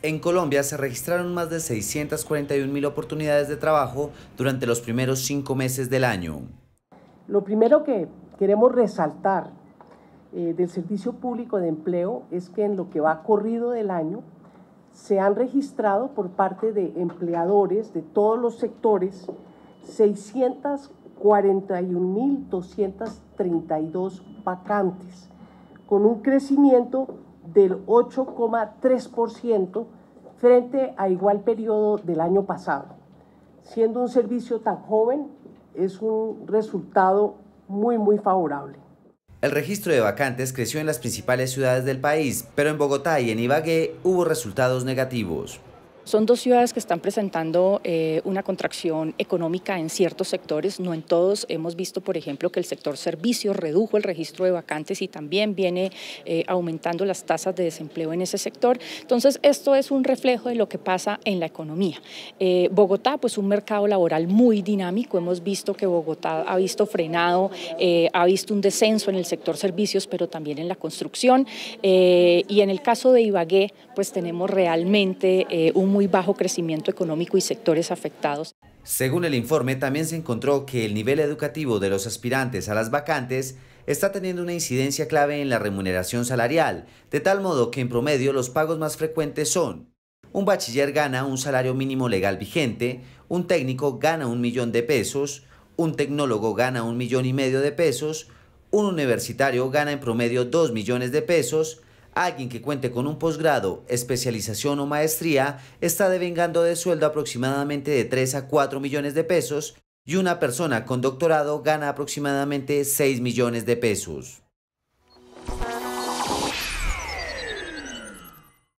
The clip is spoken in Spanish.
En Colombia se registraron más de 641 mil oportunidades de trabajo durante los primeros cinco meses del año. Lo primero que queremos resaltar eh, del Servicio Público de Empleo es que en lo que va corrido del año se han registrado por parte de empleadores de todos los sectores 641.232 vacantes, con un crecimiento del 8,3% frente a igual periodo del año pasado. Siendo un servicio tan joven, es un resultado muy, muy favorable. El registro de vacantes creció en las principales ciudades del país, pero en Bogotá y en Ibagué hubo resultados negativos. Son dos ciudades que están presentando eh, una contracción económica en ciertos sectores, no en todos. Hemos visto, por ejemplo, que el sector servicios redujo el registro de vacantes y también viene eh, aumentando las tasas de desempleo en ese sector. Entonces, esto es un reflejo de lo que pasa en la economía. Eh, Bogotá, pues un mercado laboral muy dinámico. Hemos visto que Bogotá ha visto frenado, ha visto un descenso en el sector servicios, pero también en la construcción. y en el caso de Ibagué, pues tenemos realmente un muy bajo crecimiento económico y sectores afectados. Según el informe, también se encontró que el nivel educativo de los aspirantes a las vacantes está teniendo una incidencia clave en la remuneración salarial, de tal modo que en promedio los pagos más frecuentes son un bachiller gana un salario mínimo legal vigente, un técnico gana un millón de pesos, un tecnólogo gana un millón y medio de pesos, un universitario gana en promedio dos millones de pesos, Alguien que cuente con un posgrado, especialización o maestría está devengando de sueldo aproximadamente de 3 a 4 millones de pesos y una persona con doctorado gana aproximadamente 6 millones de pesos.